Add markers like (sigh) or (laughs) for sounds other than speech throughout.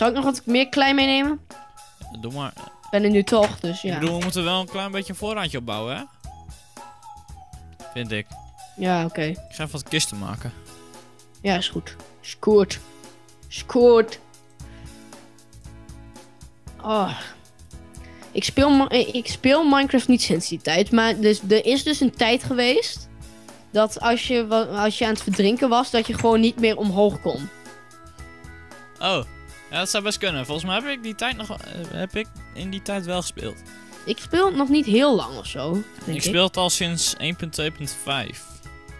Zal ik nog wat meer klein meenemen? Doe maar. Ik ben er nu toch, dus ja. Ik bedoel, we moeten wel een klein beetje een voorraadje opbouwen, hè? Vind ik. Ja, oké. Ik ga even wat kisten maken. Ja, is goed. Scoort. Scoort. Oh. Ik speel, eh, ik speel Minecraft niet sinds die tijd, maar dus, er is dus een tijd geweest dat als je, als je aan het verdrinken was, dat je gewoon niet meer omhoog kon. Oh. Ja, dat zou best kunnen. Volgens mij heb ik, die tijd nog, eh, heb ik in die tijd wel gespeeld. Ik speel het nog niet heel lang of zo. Denk ik, ik speel het al sinds 1.2.5.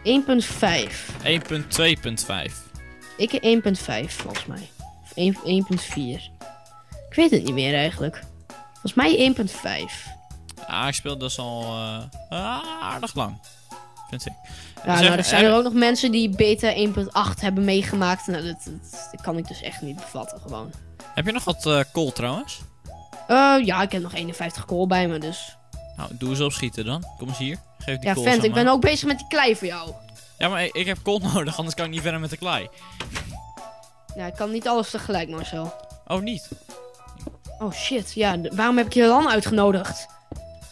1.5. 1.2.5. Ik 1.5 volgens mij. Of 1.4. Ik weet het niet meer eigenlijk. Volgens mij 1.5. Ja, ik speel dus al eh, aardig lang. Ja, dus nou, er zijn er ook nog mensen die beta 1.8 hebben meegemaakt. Nou, dat, dat, kan ik dus echt niet bevatten, gewoon. Heb je nog wat uh, kool trouwens? Eh, ja, ik heb nog 51 kool bij me, dus... Nou, doe eens opschieten dan. Kom eens hier. Geef die ja, kool Ja, vent, ik ben ook bezig met die klei voor jou. Ja, maar ik, heb kool (laughs) nodig, anders kan ik niet verder met de klei. Ja, ik kan niet alles tegelijk, Marcel. Oh, niet? Oh, shit. Ja, waarom heb ik je dan uitgenodigd?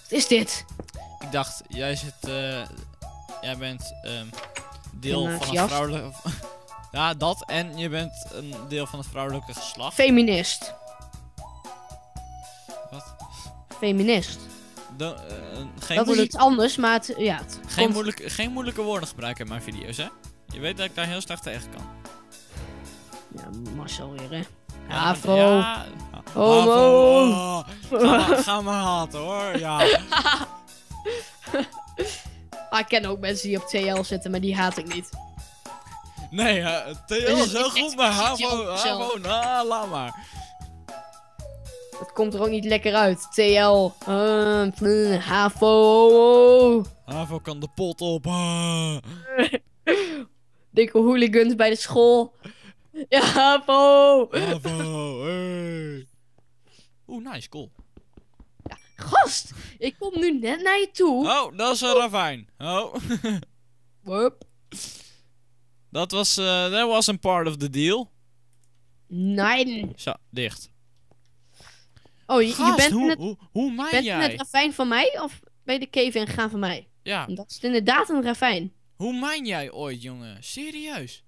Wat is dit? Ik dacht, jij zit... Eh, jij bent um, deel eh, van het vrouwelijke... (laughs) ja, dat en je bent een deel van het vrouwelijke geslacht. Feminist. Wat? Feminist. Eh, geen dat is iets anders, maar het, ja, geen, moeilijke, geen moeilijke woorden gebruiken in mijn video's, hè? Je weet dat ik daar heel slecht tegen kan. Ja, Marcel weer, hè? Havo. Ja, oh, Ga, maar haten, hoor. Ja. (laughs) Ah, ik ken ook mensen die op TL zitten, maar die haat ik niet. Nee, TL dus is heel goed, maar HAVO, HAVO, nou, laat maar. Dat komt er ook niet lekker uit. TL, HAVO. Eh, eh, HAVO kan de pot op. (laughs) Dikke hooligans bij de school. Ja, HAVO. HAVO, hey. Oeh, nice, cool. Gast, ik kom nu net naar je toe. Oh, dat is een oh. ravijn. Oh. Wup. (laughs) Dat was, dat eh, was een part of the deal. Nee. Zo, dicht. Oh, je, bent, hoe, in hoe, hoe mijn bent jij? in het ravijn van mij of bij de cave en gaan van mij? Ja. Dat is inderdaad een ravijn. Hoe mijn jij ooit, jongen? Serieus?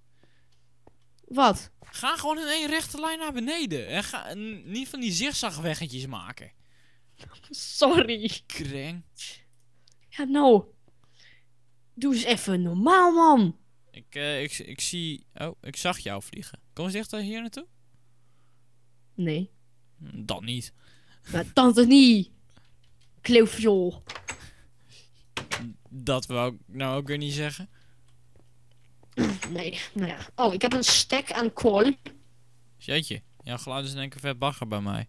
Wat? Ga gewoon in één rechte lijn naar beneden. En ga, niet van die zigzagweggetjes maken. (laughs) Sorry. Kreng. Ja, nou. Doe eens even normaal, man. Ik, uh, ik, ik zie... Oh, ik zag jou vliegen. Kom eens echt hier naartoe? Nee. Hm, Dat niet. Maar tante niet. joh. Dat wou ik nou ook weer niet zeggen. Nee, nou ja. Oh, ik heb een stek aan kool. Jeetje, jouw geluid is in één keer vet bagger bij mij.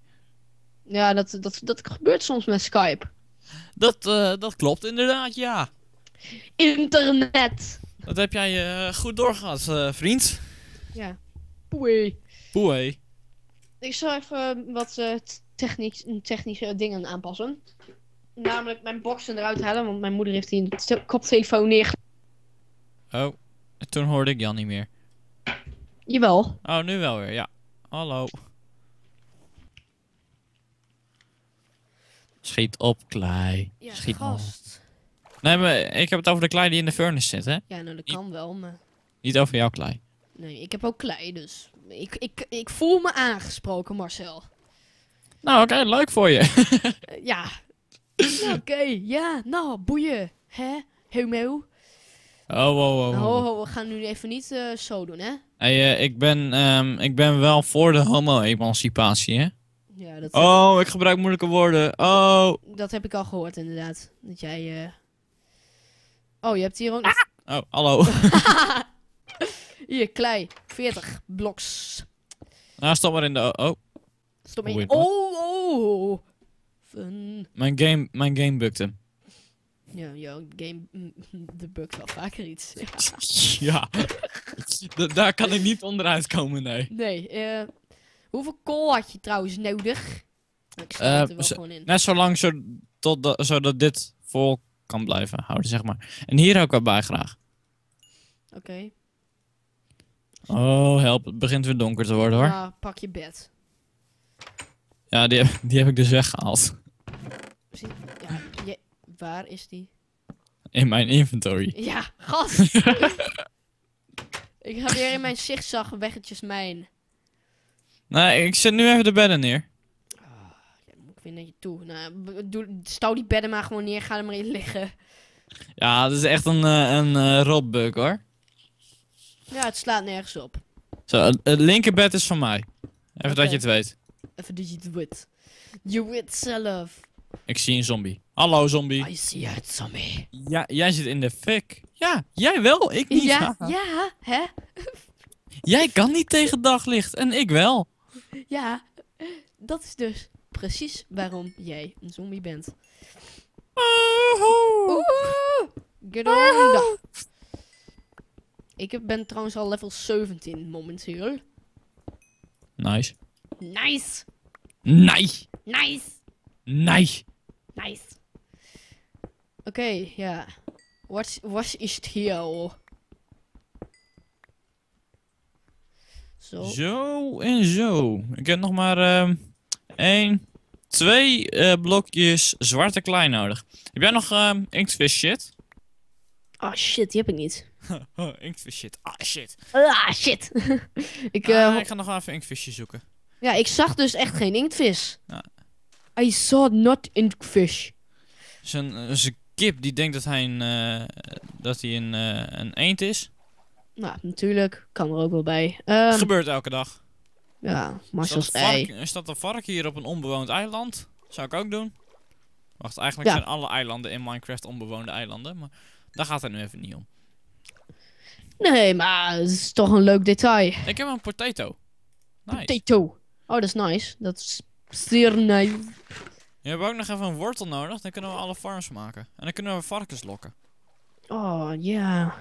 Ja, dat, dat, dat gebeurt soms met Skype. Dat, eh, dat klopt inderdaad, ja. Internet. Dat heb jij eh, goed doorgehad, eh, vriend. Ja. Poei. Poei. Ik zal even wat technisch, technische dingen aanpassen. Namelijk mijn boxen eruit halen, want mijn moeder heeft die koptelefoon neer. Oh, toen hoorde ik Jan niet meer. Jawel. Oh, nu wel weer, ja. Hallo. Schiet op, klei. Schiet gast. Nee, maar ik heb het over de klei die in de furnace zit, hè? Ja, nou, dat kan wel, maar... Niet over jouw klei. Nee, ik heb ook klei, dus... Ik, ik, ik voel me aangesproken, Marcel. Nou, oké, leuk voor je. (laughs) Eh, ja. Nou, oké, ja, nou, boeien. Hè? Humo. Oh, wow, wow, oh, oh, we gaan nu even niet eh, zo doen, hè? Hey, eh, ik, ben, ehm, ik ben wel voor de homo-emancipatie, hè? Ja, dat eh, oh, ik gebruik moeilijke woorden. Oh. Dat heb ik al gehoord, inderdaad. Dat jij. Uh... Oh, je hebt hier ook. Ah! Oh, hallo. (laughs) hier, klei. 40 bloks. Nou, stop maar in de. Oh. Stop maar in. Oh, oh. oh. Mijn game, mijn game bukte. Ja, jouw game mm, mm, de bukt wel vaker iets. (laughs) ja. (laughs) daar kan ik niet onderuit komen, nee. Nee, eh. Hoeveel kool had je trouwens nodig? Ik uh, er wel gewoon in. Net zo lang zo, tot zodat dit vol kan blijven houden, zeg maar. En hier ook wat bij graag. Oké. Oh, help. Het begint weer donker te worden, hoor. Ja, pak je bed. Ja, die, heb, die heb ik dus weggehaald. Zie, ja, waar is die? In mijn inventory. Ja, gast! (laughs) ik ga weer in mijn zichtzag weggetjes mijn. Nee, ik zet nu even de bedden neer. Ah, ik vind naar je toe. Nou, stouw die bedden maar gewoon neer, ga er maar in liggen. Ja, dat is echt een, eh, een uh, hoor. Ja, het slaat nergens op. Zo, het linkerbed is van mij. Even dat je het weet. Even dat je het weet. Je weet zelf. Ik zie een zombie. Hallo zombie. I see a zombie. Ja, jij zit in de fik. Ja, jij wel, ik niet. Ja, (laughs) ja, hè? jij kan niet tegen daglicht en ik wel. Ja, dat is dus precies waarom jij een zombie bent. Gedonda. Ik ben trouwens al level 17 momenteel. Nice. Nice. Nice. Nice. Nice. Nice. Oké, ja. Yeah. Wat is hier? zo. en zo. Ik heb nog maar uh, één, twee eh, blokjes zwarte klei nodig. Heb jij nog uh, inktvis shit? Ah oh, shit, die heb ik niet. (laughs) Oh, inktvis shit. Ah oh, shit. Ah shit. (laughs) ik, ah, eh, ik ga nog even inktvisje zoeken. Ja, ik zag dus echt geen inktvis. I saw not Inktvis. Zijn, eh, kip die denkt dat hij een, dat hij een, een eend is. Nou, natuurlijk. Kan er ook wel bij. Um, gebeurt elke dag. Ja, Marcel's ei. Is dat een vark hier op een onbewoond eiland? Zou ik ook doen. Wacht, eigenlijk zijn alle eilanden in Minecraft onbewoonde eilanden. Maar daar gaat het nu even niet om. Nee, maar het is toch een leuk detail. Ik heb een potato. Nice. Potato. Oh, dat is nice. Dat is zeer nice. We hebben ook nog even een wortel nodig. Dan kunnen we alle farms maken. En dan kunnen we varkens lokken. Oh, ja. Yeah.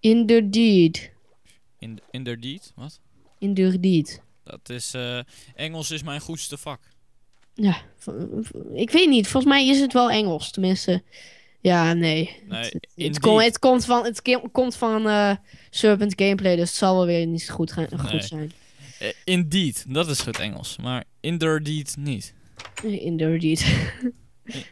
Inderdeed. In, inderdeed, wat? Inderdeed. Dat is, eh, Engels is mijn goedste vak. Ja, ik weet niet. Volgens mij is het wel Engels, tenminste. Ja, nee. nee het, het, het, komt van, het komt van uh, Serpent Gameplay, dus het zal wel weer niet goed, gaan, goed zijn. Eh, Indeed, dat is het Engels. Maar inderdeed niet. Inderdeed. (laughs)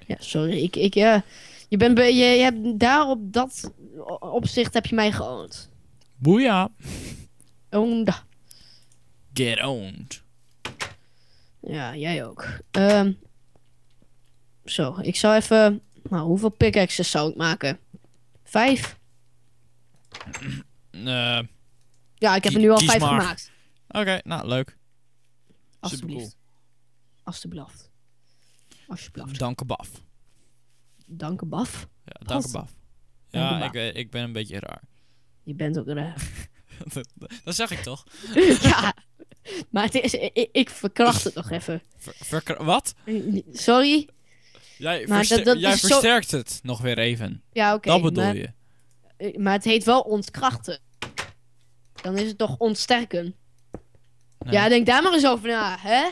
ja, sorry. Ik, ik, ja. Je, bent, je, je hebt daar op dat opzicht heb je mij geoond. Boeia. Owned. Get owned. Ja, jij ook. Um, zo, ik zou even... Nou, hoeveel pickaxes zou ik maken? Vijf? Uh, ja, ik heb er nu al vijf gemaakt. Oké, okay, nou, leuk. Alsjeblieft. Alsjeblieft. Alsjeblieft. Dank baf baf. Ja, baf. Ja, Ik, ik ben een beetje raar. Je bent ook raar. (laughs) dat, zeg ik toch? (laughs) ja, maar ik, ik verkracht het nog even. Ver, wat? Sorry? Jij, jij versterkt het nog weer even. Ja, oké. dat bedoel je. Maar het heet wel ontkrachten. Dan is het toch ontsterken. Ja, denk daar maar eens over na, hè?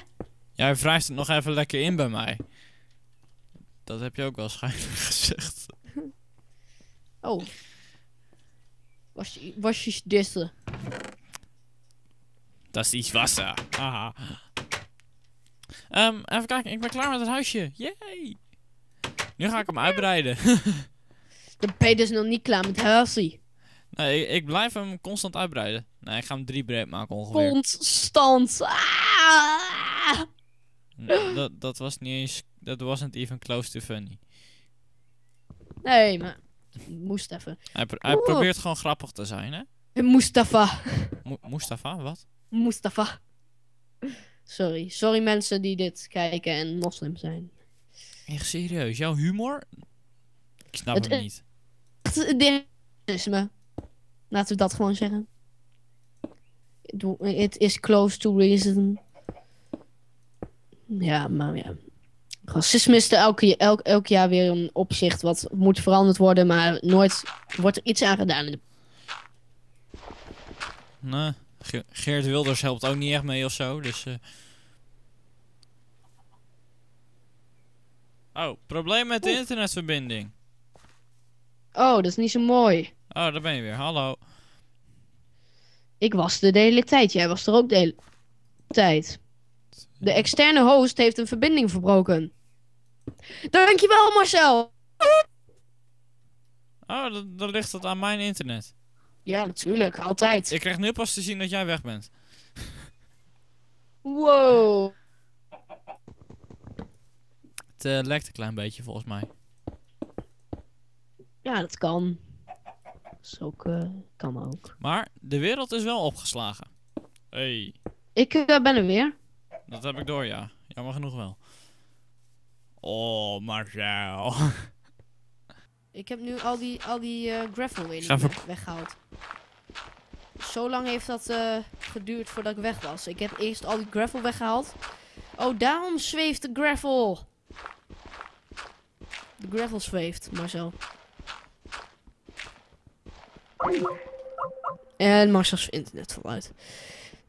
Jij vraagt het nog even lekker in bij mij. Dat heb je ook wel schijnlijk (laughs) gezegd. oh. Was, was je dissen? Dat is iets wassen. Aha. Ehm, even kijken, ik ben klaar met het huisje. Yay! Nu ga ik hem uitbreiden. (laughs) De ben je nog niet klaar met huisje. Nee, ik, blijf hem constant uitbreiden. Nee, ik ga hem drie breed maken ongeveer. Constant! Ah! dat, dat was niet eens was wasn't even close to funny. Nee, maar moest even. Hij, probeert gewoon grappig te zijn, hè? Mustafa. Mo Mustafa, wat? Mustafa. Sorry. Sorry mensen die dit kijken en moslim zijn. Echt serieus, jouw humor? Ik snap het, niet. Het is me. Laten we dat gewoon zeggen. It is close to reason. Ja, maar ja. Racisme is er elke, elk, elk jaar weer een opzicht wat moet veranderd worden, maar nooit wordt er iets aan gedaan. Nee, Geert Wilders helpt ook niet echt mee of zo, dus... Eh. Oh, probleem met de internetverbinding. Oh, dat is niet zo mooi. Oh, daar ben je weer. Hallo. Ik was de hele tijd. Jij was er ook de hele tijd. De externe host heeft een verbinding verbroken. Dankjewel, Marcel. Oh, dan, ligt dat aan mijn internet. Ja, natuurlijk. Altijd. Ik krijg nu pas te zien dat jij weg bent. Wow. Het uh, lekt een klein beetje, volgens mij. Ja, dat kan. Dat ook, eh, kan ook. Maar de wereld is wel opgeslagen. Hey. Ik eh, ben er weer. Dat heb ik door, ja. Jammer genoeg wel. Oh, Marcel. (laughs) Ik heb nu al die, al die eh, gravel in weggehaald. Zo lang heeft dat eh, geduurd voordat ik weg was. Ik heb eerst al die gravel weggehaald. Oh, daarom zweeft de gravel. De gravel zweeft, Marcel. En Marcel's internet vooruit. uit.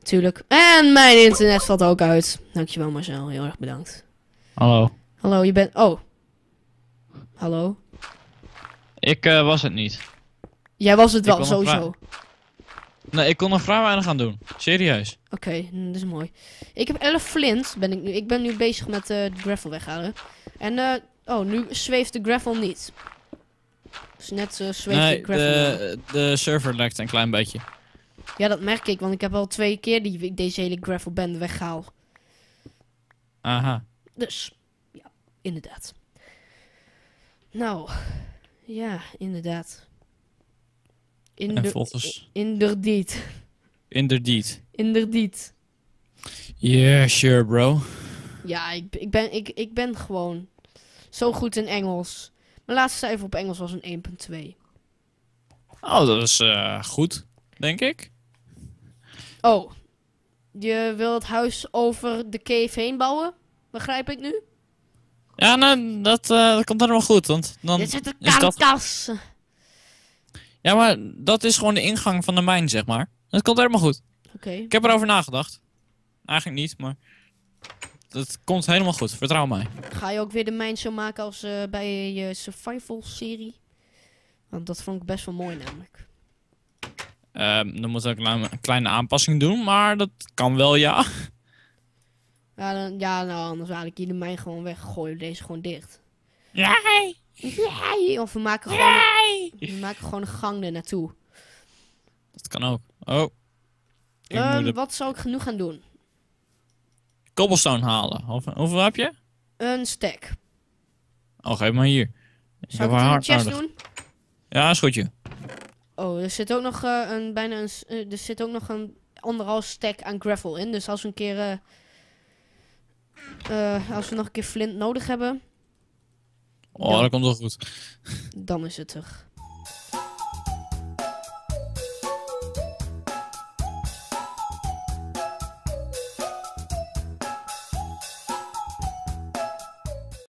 Tuurlijk. En mijn internet valt ook uit. Dankjewel Marcel, heel erg bedankt. Hallo. Hallo, je bent... Oh. Hallo? Ik eh, was het niet. Jij was het wel, sowieso. Nee, ik kon nog vrij weinig aan doen. Serieus. Oké, okay, hm, dat is mooi. Ik heb 11 flint, ben ik nu. Ik ben nu bezig met eh, de gravel weghalen. En, uh, oh, nu zweeft de gravel niet. Dus net zweeft nee, de gravel. De, de server lekt een klein beetje. Ja, dat merk ik, want ik heb al twee keer die, deze hele band weggehaald. Aha. Dus, ja, inderdaad. Nou, ja, inderdaad. in en volgens... Inderdiet. Inderdiet. Inderdiet. Yeah, sure, bro. Ja, ik, ben, ik, ik ben gewoon zo goed in Engels. Mijn laatste cijfer op Engels was een 1.2. Oh, dat is eh, goed, denk ik. Oh, je wil het huis over de cave heen bouwen? Begrijp ik nu? Ja, nou, dat, eh, dat komt helemaal goed, want dan Dit is een dat... Ja, maar dat is gewoon de ingang van de mijn, zeg maar. Dat komt helemaal goed. Oké. Ik heb erover nagedacht. Eigenlijk niet, maar... Dat komt helemaal goed, vertrouw mij. Ga je ook weer de mijn zo maken als eh, bij je survival-serie? Want dat vond ik best wel mooi namelijk. Ehm, dan moet ik een kleine aanpassing doen, maar dat kan wel, ja. Ja, dan, ja nou, anders had ik de mijn gewoon weggooien, deze gewoon dicht. Nee! Nee! Of we maken gewoon, we maken gewoon een gang er naartoe. Dat kan ook. Oh. Ehm, wat zou ik genoeg gaan doen? Cobblestone halen. Hoeveel, heb je? Een stack. Oh, geef maar hier. Ja, is goedje. Oh, er zit ook nog eh, een bijna een, eh, er zit ook nog een anderhalf stack aan gravel in. Dus als we een keer eh, als we nog een keer flint nodig hebben. Oh, dat komt wel goed. Dan is het er.